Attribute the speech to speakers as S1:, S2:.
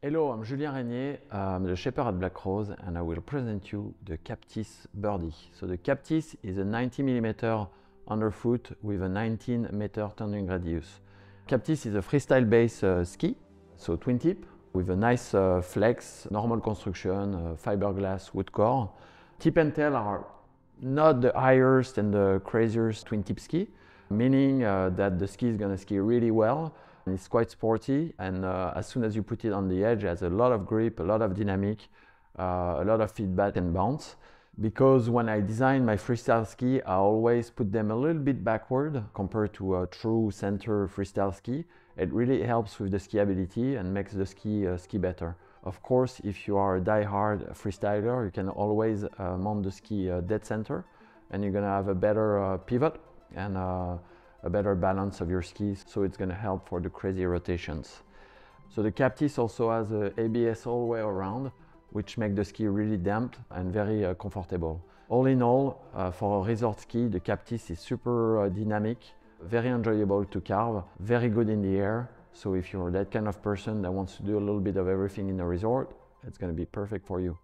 S1: Hello, I'm Julien Régnier, I'm the shepherd at Black Rose and I will present you the Captis birdie. So the Captis is a 90 mm underfoot with a 19 meter turning radius. Captis is a freestyle base uh, ski, so twin tip, with a nice uh, flex, normal construction, uh, fiberglass wood core. Tip and tail are not the highest and the craziest twin tip ski, meaning uh, that the ski is gonna ski really well, it's quite sporty, and uh, as soon as you put it on the edge, it has a lot of grip, a lot of dynamic, uh, a lot of feedback and bounce. Because when I design my freestyle ski, I always put them a little bit backward compared to a true center freestyle ski. It really helps with the skiability and makes the ski uh, ski better. Of course, if you are a die-hard freestyler, you can always uh, mount the ski uh, dead center, and you're gonna have a better uh, pivot and a better balance of your skis, so it's gonna help for the crazy rotations. So the Captis also has a ABS all the way around, which make the ski really damp and very uh, comfortable. All in all, uh, for a resort ski, the Captis is super uh, dynamic, very enjoyable to carve, very good in the air. So if you're that kind of person that wants to do a little bit of everything in a resort, it's gonna be perfect for you.